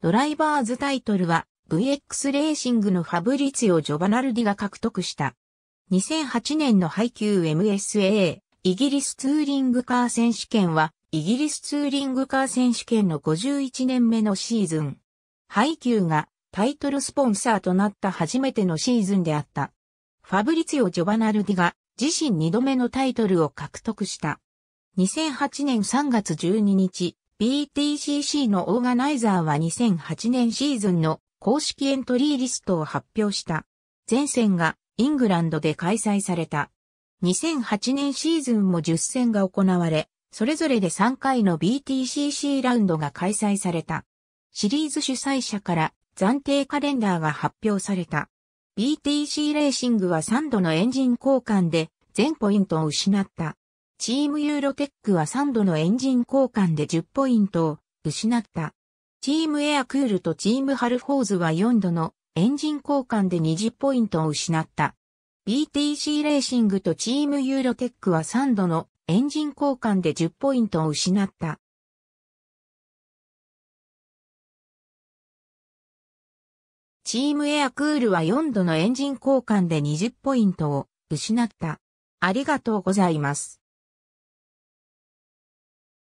ドライバーズタイトルは VX レーシングのファブリツィオ・ジョバナルディが獲得した。2008年の配給 MSA イギリスツーリングカー選手権はイギリスツーリングカー選手権の51年目のシーズン。配給がタイトルスポンサーとなった初めてのシーズンであった。ファブリツィオ・ジョバナルディが自身2度目のタイトルを獲得した。2008年3月12日、BTCC のオーガナイザーは2008年シーズンの公式エントリーリストを発表した。前戦がイングランドで開催された。2008年シーズンも10戦が行われ、それぞれで3回の BTCC ラウンドが開催された。シリーズ主催者から暫定カレンダーが発表された。BTC レーシングは3度のエンジン交換で全ポイントを失った。チームユーロテックは3度のエンジン交換で10ポイントを失った。チームエアクールとチームハルフォーズは4度のエンジン交換で20ポイントを失った。BTC レーシングとチームユーロテックは3度のエンジン交換で10ポイントを失った。チームエアクールは4度のエンジン交換で20ポイントを失った。ありがとうございます。